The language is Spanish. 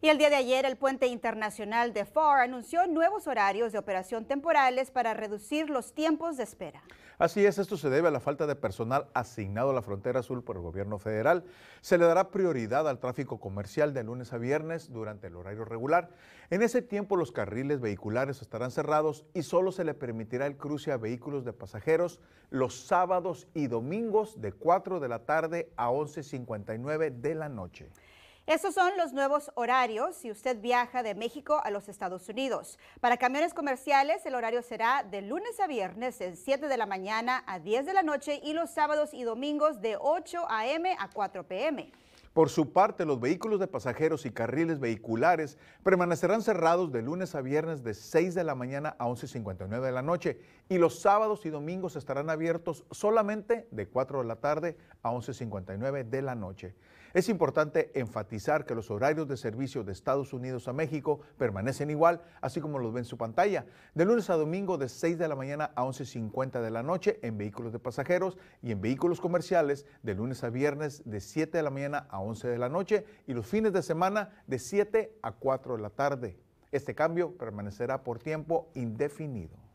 Y el día de ayer, el puente internacional de FAR anunció nuevos horarios de operación temporales para reducir los tiempos de espera. Así es, esto se debe a la falta de personal asignado a la frontera azul por el gobierno federal. Se le dará prioridad al tráfico comercial de lunes a viernes durante el horario regular. En ese tiempo los carriles vehiculares estarán cerrados y solo se le permitirá el cruce a vehículos de pasajeros los sábados y domingos de 4 de la tarde a 11.59 de la noche. Estos son los nuevos horarios si usted viaja de México a los Estados Unidos. Para camiones comerciales, el horario será de lunes a viernes de 7 de la mañana a 10 de la noche y los sábados y domingos de 8 a.m. a 4 p.m. Por su parte, los vehículos de pasajeros y carriles vehiculares permanecerán cerrados de lunes a viernes de 6 de la mañana a 11.59 de la noche y los sábados y domingos estarán abiertos solamente de 4 de la tarde a 11.59 de la noche. Es importante enfatizar que los horarios de servicio de Estados Unidos a México permanecen igual, así como los ven en su pantalla, de lunes a domingo de 6 de la mañana a 11.50 de la noche en vehículos de pasajeros y en vehículos comerciales de lunes a viernes de 7 de la mañana a 11 11 de la noche y los fines de semana de 7 a 4 de la tarde. Este cambio permanecerá por tiempo indefinido.